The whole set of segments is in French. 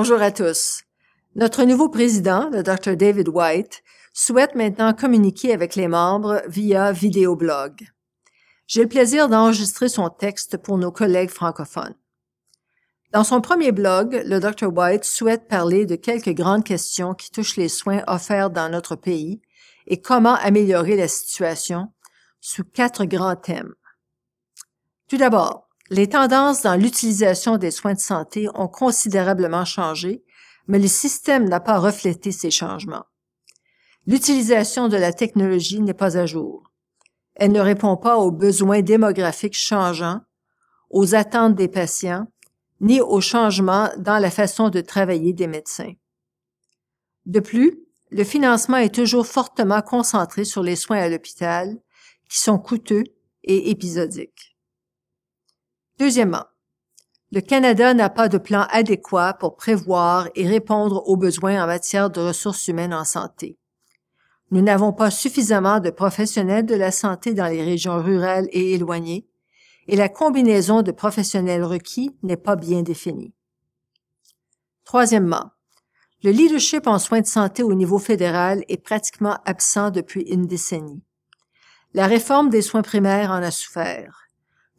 Bonjour à tous. Notre nouveau président, le Dr. David White, souhaite maintenant communiquer avec les membres via vidéo blog. J'ai le plaisir d'enregistrer son texte pour nos collègues francophones. Dans son premier blog, le Dr. White souhaite parler de quelques grandes questions qui touchent les soins offerts dans notre pays et comment améliorer la situation sous quatre grands thèmes. Tout d'abord, les tendances dans l'utilisation des soins de santé ont considérablement changé, mais le système n'a pas reflété ces changements. L'utilisation de la technologie n'est pas à jour. Elle ne répond pas aux besoins démographiques changeants, aux attentes des patients, ni aux changements dans la façon de travailler des médecins. De plus, le financement est toujours fortement concentré sur les soins à l'hôpital, qui sont coûteux et épisodiques. Deuxièmement, le Canada n'a pas de plan adéquat pour prévoir et répondre aux besoins en matière de ressources humaines en santé. Nous n'avons pas suffisamment de professionnels de la santé dans les régions rurales et éloignées, et la combinaison de professionnels requis n'est pas bien définie. Troisièmement, le leadership en soins de santé au niveau fédéral est pratiquement absent depuis une décennie. La réforme des soins primaires en a souffert.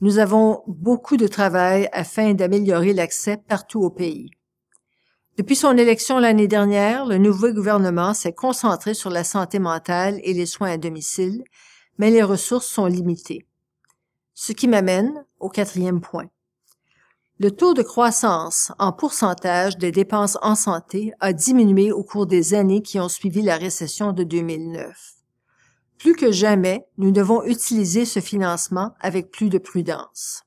Nous avons beaucoup de travail afin d'améliorer l'accès partout au pays. Depuis son élection l'année dernière, le nouveau gouvernement s'est concentré sur la santé mentale et les soins à domicile, mais les ressources sont limitées. Ce qui m'amène au quatrième point. Le taux de croissance en pourcentage des dépenses en santé a diminué au cours des années qui ont suivi la récession de 2009. Plus que jamais, nous devons utiliser ce financement avec plus de prudence.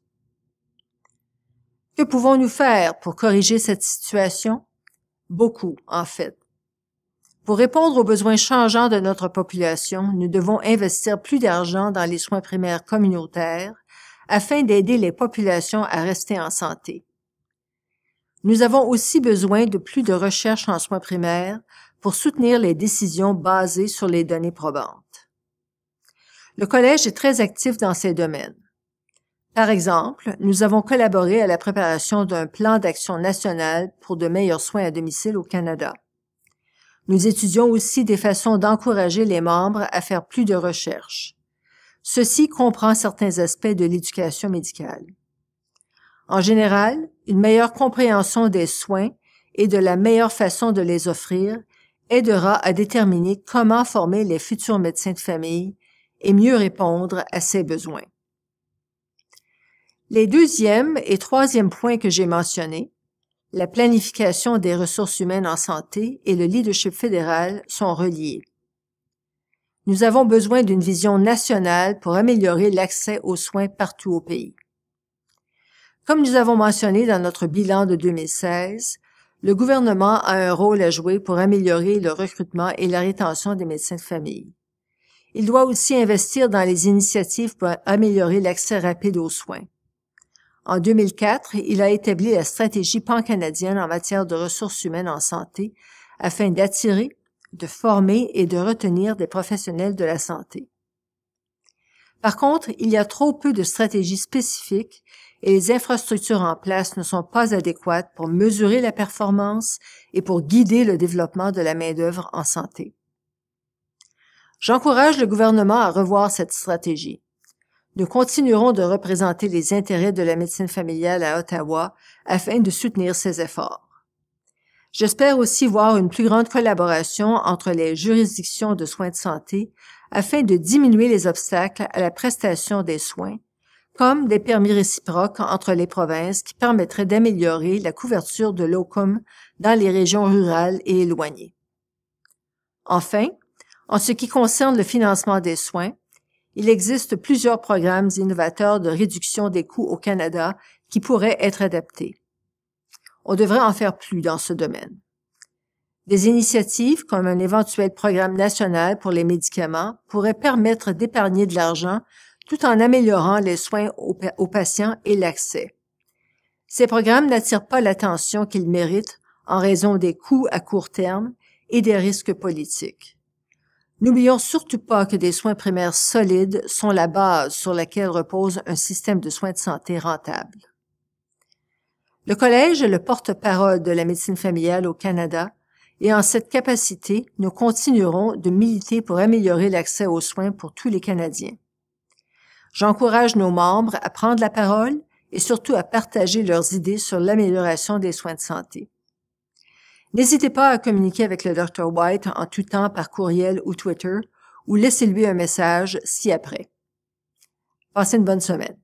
Que pouvons-nous faire pour corriger cette situation? Beaucoup, en fait. Pour répondre aux besoins changeants de notre population, nous devons investir plus d'argent dans les soins primaires communautaires afin d'aider les populations à rester en santé. Nous avons aussi besoin de plus de recherches en soins primaires pour soutenir les décisions basées sur les données probantes. Le Collège est très actif dans ces domaines. Par exemple, nous avons collaboré à la préparation d'un plan d'action national pour de meilleurs soins à domicile au Canada. Nous étudions aussi des façons d'encourager les membres à faire plus de recherches. Ceci comprend certains aspects de l'éducation médicale. En général, une meilleure compréhension des soins et de la meilleure façon de les offrir aidera à déterminer comment former les futurs médecins de famille et mieux répondre à ces besoins. Les deuxième et troisième points que j'ai mentionnés, la planification des ressources humaines en santé et le leadership fédéral sont reliés. Nous avons besoin d'une vision nationale pour améliorer l'accès aux soins partout au pays. Comme nous avons mentionné dans notre bilan de 2016, le gouvernement a un rôle à jouer pour améliorer le recrutement et la rétention des médecins de famille. Il doit aussi investir dans les initiatives pour améliorer l'accès rapide aux soins. En 2004, il a établi la stratégie pancanadienne en matière de ressources humaines en santé afin d'attirer, de former et de retenir des professionnels de la santé. Par contre, il y a trop peu de stratégies spécifiques et les infrastructures en place ne sont pas adéquates pour mesurer la performance et pour guider le développement de la main-d'œuvre en santé. J'encourage le gouvernement à revoir cette stratégie. Nous continuerons de représenter les intérêts de la médecine familiale à Ottawa afin de soutenir ces efforts. J'espère aussi voir une plus grande collaboration entre les juridictions de soins de santé afin de diminuer les obstacles à la prestation des soins, comme des permis réciproques entre les provinces qui permettraient d'améliorer la couverture de l'OCUM dans les régions rurales et éloignées. Enfin, en ce qui concerne le financement des soins, il existe plusieurs programmes innovateurs de réduction des coûts au Canada qui pourraient être adaptés. On devrait en faire plus dans ce domaine. Des initiatives comme un éventuel programme national pour les médicaments pourraient permettre d'épargner de l'argent tout en améliorant les soins aux, patients et l'accès. Ces programmes n'attirent pas l'attention qu'ils méritent en raison des coûts à court terme et des risques politiques. N'oublions surtout pas que des soins primaires solides sont la base sur laquelle repose un système de soins de santé rentable. Le Collège est le porte-parole de la médecine familiale au Canada et en cette capacité, nous continuerons de militer pour améliorer l'accès aux soins pour tous les Canadiens. J'encourage nos membres à prendre la parole et surtout à partager leurs idées sur l'amélioration des soins de santé. N'hésitez pas à communiquer avec le Dr. White en tout temps par courriel ou Twitter ou laissez-lui un message ci après. Passez une bonne semaine.